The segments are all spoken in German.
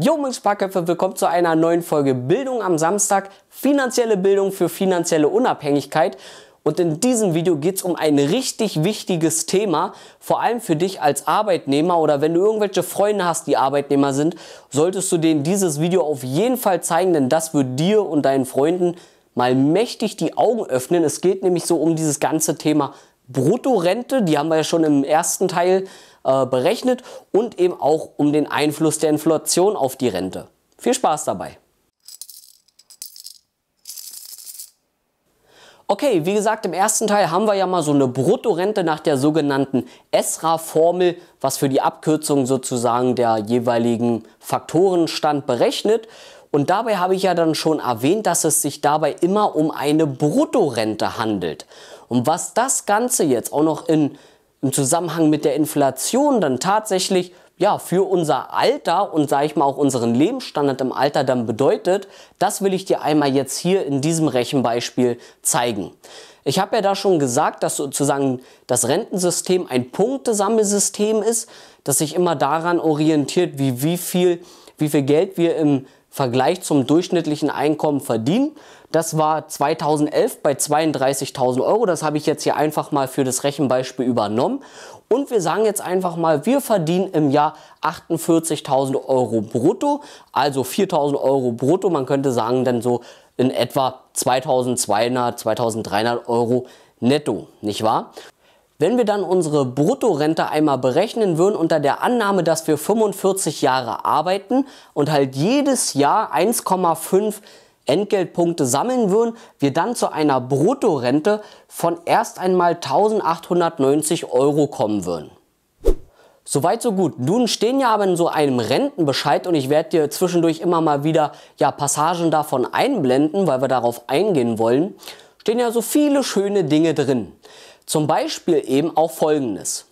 Jo, meine Sparköpfe, willkommen zu einer neuen Folge Bildung am Samstag, finanzielle Bildung für finanzielle Unabhängigkeit. Und in diesem Video geht es um ein richtig wichtiges Thema, vor allem für dich als Arbeitnehmer oder wenn du irgendwelche Freunde hast, die Arbeitnehmer sind, solltest du denen dieses Video auf jeden Fall zeigen, denn das wird dir und deinen Freunden mal mächtig die Augen öffnen. Es geht nämlich so um dieses ganze Thema Bruttorente, die haben wir ja schon im ersten Teil äh, berechnet, und eben auch um den Einfluss der Inflation auf die Rente. Viel Spaß dabei! Okay, wie gesagt, im ersten Teil haben wir ja mal so eine Bruttorente nach der sogenannten ESRA-Formel, was für die Abkürzung sozusagen der jeweiligen Faktorenstand berechnet. Und dabei habe ich ja dann schon erwähnt, dass es sich dabei immer um eine Bruttorente handelt. Und was das Ganze jetzt auch noch in, im Zusammenhang mit der Inflation dann tatsächlich ja, für unser Alter und sage ich mal auch unseren Lebensstandard im Alter dann bedeutet, das will ich dir einmal jetzt hier in diesem Rechenbeispiel zeigen. Ich habe ja da schon gesagt, dass sozusagen das Rentensystem ein Punktesammelsystem ist, das sich immer daran orientiert, wie, wie, viel, wie viel Geld wir im Vergleich zum durchschnittlichen Einkommen verdienen. Das war 2011 bei 32.000 Euro. Das habe ich jetzt hier einfach mal für das Rechenbeispiel übernommen. Und wir sagen jetzt einfach mal, wir verdienen im Jahr 48.000 Euro brutto, also 4.000 Euro brutto. Man könnte sagen, dann so in etwa 2.200, 2.300 Euro netto, nicht wahr? Wenn wir dann unsere Bruttorente einmal berechnen würden unter der Annahme, dass wir 45 Jahre arbeiten und halt jedes Jahr 1,5 Entgeltpunkte sammeln würden, wir dann zu einer Bruttorente von erst einmal 1890 Euro kommen würden. Soweit so gut. Nun stehen ja aber in so einem Rentenbescheid und ich werde dir zwischendurch immer mal wieder ja, Passagen davon einblenden, weil wir darauf eingehen wollen, stehen ja so viele schöne Dinge drin. Zum Beispiel eben auch folgendes.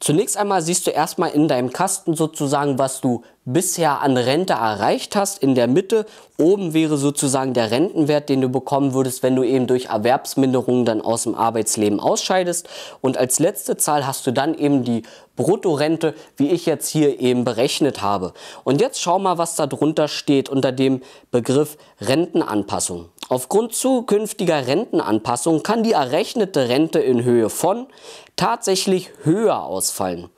Zunächst einmal siehst du erstmal in deinem Kasten sozusagen, was du bisher an Rente erreicht hast, in der Mitte. Oben wäre sozusagen der Rentenwert, den du bekommen würdest, wenn du eben durch Erwerbsminderungen dann aus dem Arbeitsleben ausscheidest. Und als letzte Zahl hast du dann eben die Bruttorente, wie ich jetzt hier eben berechnet habe. Und jetzt schau mal, was da drunter steht unter dem Begriff Rentenanpassung. Aufgrund zukünftiger Rentenanpassung kann die errechnete Rente in Höhe von tatsächlich höher ausfallen.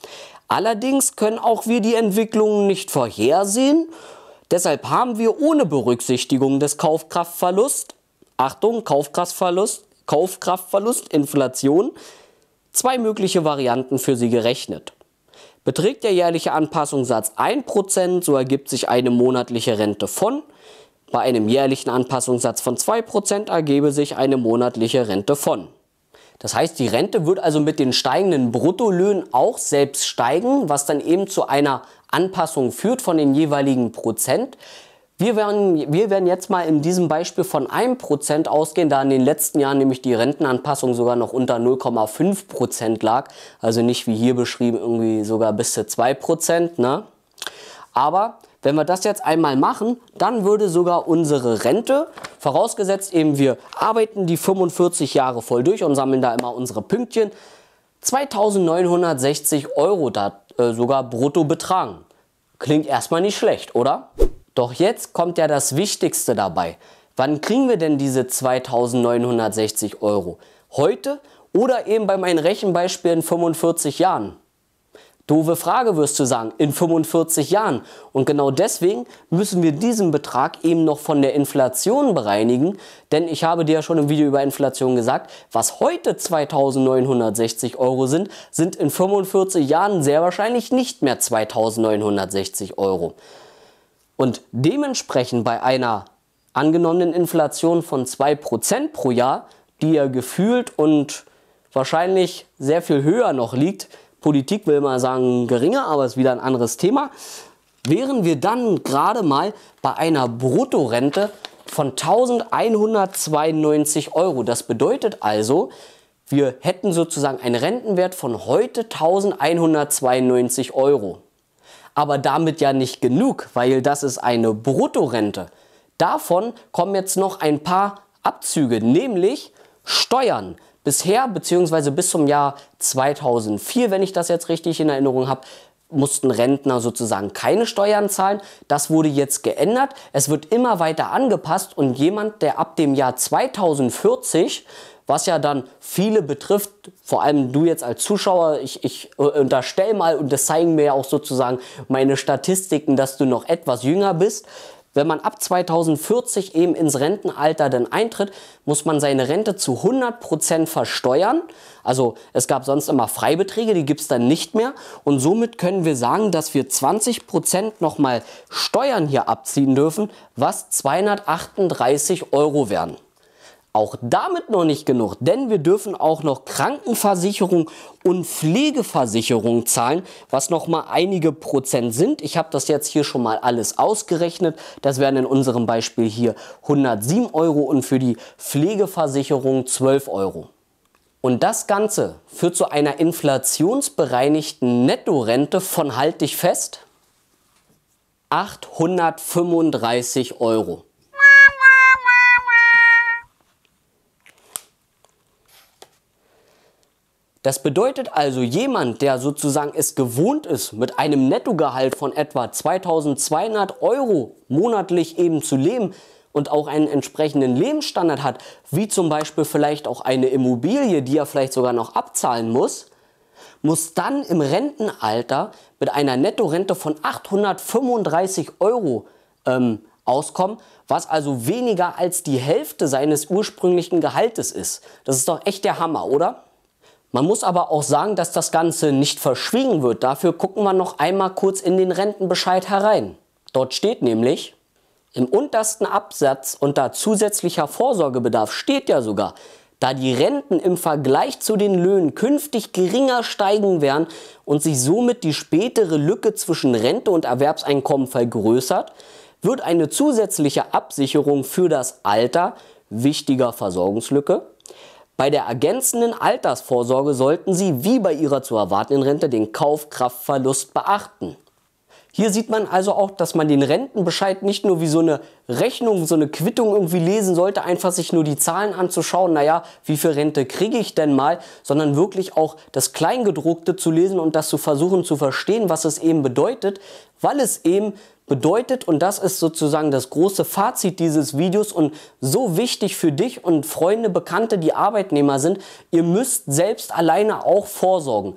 Allerdings können auch wir die Entwicklungen nicht vorhersehen. Deshalb haben wir ohne Berücksichtigung des Kaufkraftverlust, Achtung, Kaufkraftverlust, Kaufkraftverlust, Inflation, zwei mögliche Varianten für sie gerechnet. Beträgt der jährliche Anpassungssatz 1%, so ergibt sich eine monatliche Rente von. Bei einem jährlichen Anpassungssatz von 2% ergebe sich eine monatliche Rente von. Das heißt, die Rente wird also mit den steigenden Bruttolöhnen auch selbst steigen, was dann eben zu einer Anpassung führt von den jeweiligen Prozent. Wir werden, wir werden jetzt mal in diesem Beispiel von einem Prozent ausgehen, da in den letzten Jahren nämlich die Rentenanpassung sogar noch unter 0,5% Prozent lag. Also nicht wie hier beschrieben, irgendwie sogar bis zu 2%. Ne? Aber wenn wir das jetzt einmal machen, dann würde sogar unsere Rente, vorausgesetzt eben wir arbeiten die 45 Jahre voll durch und sammeln da immer unsere Pünktchen, 2960 Euro da, äh, sogar brutto betragen. Klingt erstmal nicht schlecht, oder? Doch jetzt kommt ja das Wichtigste dabei. Wann kriegen wir denn diese 2960 Euro? Heute oder eben bei meinen Rechenbeispielen 45 Jahren? Doofe Frage wirst du sagen, in 45 Jahren. Und genau deswegen müssen wir diesen Betrag eben noch von der Inflation bereinigen, denn ich habe dir ja schon im Video über Inflation gesagt, was heute 2960 Euro sind, sind in 45 Jahren sehr wahrscheinlich nicht mehr 2960 Euro. Und dementsprechend bei einer angenommenen Inflation von 2% pro Jahr, die ja gefühlt und wahrscheinlich sehr viel höher noch liegt, Politik will mal sagen geringer, aber ist wieder ein anderes Thema, wären wir dann gerade mal bei einer Bruttorente von 1192 Euro. Das bedeutet also, wir hätten sozusagen einen Rentenwert von heute 1192 Euro. Aber damit ja nicht genug, weil das ist eine Bruttorente. Davon kommen jetzt noch ein paar Abzüge, nämlich Steuern. Bisher, beziehungsweise bis zum Jahr 2004, wenn ich das jetzt richtig in Erinnerung habe, mussten Rentner sozusagen keine Steuern zahlen. Das wurde jetzt geändert. Es wird immer weiter angepasst und jemand, der ab dem Jahr 2040 was ja dann viele betrifft, vor allem du jetzt als Zuschauer, ich, ich äh, unterstelle mal, und das zeigen mir ja auch sozusagen meine Statistiken, dass du noch etwas jünger bist, wenn man ab 2040 eben ins Rentenalter dann eintritt, muss man seine Rente zu 100% versteuern. Also es gab sonst immer Freibeträge, die gibt es dann nicht mehr. Und somit können wir sagen, dass wir 20% nochmal Steuern hier abziehen dürfen, was 238 Euro wären. Auch damit noch nicht genug, denn wir dürfen auch noch Krankenversicherung und Pflegeversicherung zahlen, was nochmal einige Prozent sind. Ich habe das jetzt hier schon mal alles ausgerechnet. Das wären in unserem Beispiel hier 107 Euro und für die Pflegeversicherung 12 Euro. Und das Ganze führt zu einer inflationsbereinigten Nettorente von, halt dich fest, 835 Euro. Das bedeutet also, jemand, der sozusagen es gewohnt ist, mit einem Nettogehalt von etwa 2200 Euro monatlich eben zu leben und auch einen entsprechenden Lebensstandard hat, wie zum Beispiel vielleicht auch eine Immobilie, die er vielleicht sogar noch abzahlen muss, muss dann im Rentenalter mit einer Nettorente von 835 Euro ähm, auskommen, was also weniger als die Hälfte seines ursprünglichen Gehaltes ist. Das ist doch echt der Hammer, oder? Man muss aber auch sagen, dass das Ganze nicht verschwiegen wird. Dafür gucken wir noch einmal kurz in den Rentenbescheid herein. Dort steht nämlich, im untersten Absatz unter zusätzlicher Vorsorgebedarf steht ja sogar, da die Renten im Vergleich zu den Löhnen künftig geringer steigen werden und sich somit die spätere Lücke zwischen Rente und Erwerbseinkommen vergrößert, wird eine zusätzliche Absicherung für das Alter wichtiger Versorgungslücke bei der ergänzenden Altersvorsorge sollten Sie wie bei Ihrer zu erwartenden Rente den Kaufkraftverlust beachten. Hier sieht man also auch, dass man den Rentenbescheid nicht nur wie so eine Rechnung, so eine Quittung irgendwie lesen sollte, einfach sich nur die Zahlen anzuschauen, naja, wie viel Rente kriege ich denn mal, sondern wirklich auch das Kleingedruckte zu lesen und das zu versuchen zu verstehen, was es eben bedeutet, weil es eben bedeutet und das ist sozusagen das große Fazit dieses Videos und so wichtig für dich und Freunde, Bekannte, die Arbeitnehmer sind, ihr müsst selbst alleine auch vorsorgen.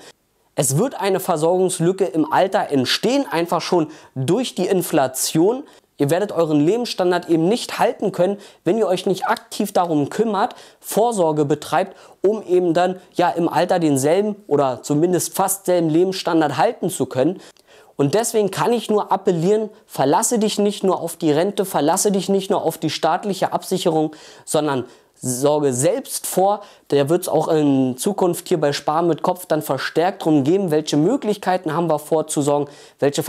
Es wird eine Versorgungslücke im Alter entstehen, einfach schon durch die Inflation. Ihr werdet euren Lebensstandard eben nicht halten können, wenn ihr euch nicht aktiv darum kümmert, Vorsorge betreibt, um eben dann ja im Alter denselben oder zumindest fast selben Lebensstandard halten zu können. Und deswegen kann ich nur appellieren, verlasse dich nicht nur auf die Rente, verlasse dich nicht nur auf die staatliche Absicherung, sondern sorge selbst vor. Der wird es auch in Zukunft hier bei Sparen mit Kopf dann verstärkt drum geben, welche Möglichkeiten haben wir vorzusorgen, welche,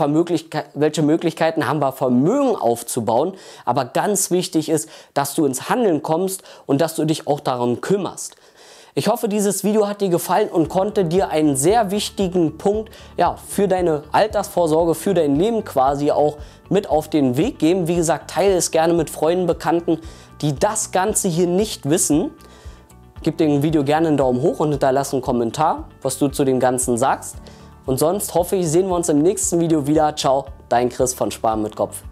welche Möglichkeiten haben wir Vermögen aufzubauen. Aber ganz wichtig ist, dass du ins Handeln kommst und dass du dich auch darum kümmerst. Ich hoffe, dieses Video hat dir gefallen und konnte dir einen sehr wichtigen Punkt ja, für deine Altersvorsorge, für dein Leben quasi auch mit auf den Weg geben. Wie gesagt, teile es gerne mit Freunden, Bekannten, die das Ganze hier nicht wissen. Gib dem Video gerne einen Daumen hoch und hinterlasse einen Kommentar, was du zu dem Ganzen sagst. Und sonst hoffe ich, sehen wir uns im nächsten Video wieder. Ciao, dein Chris von Sparen mit Kopf.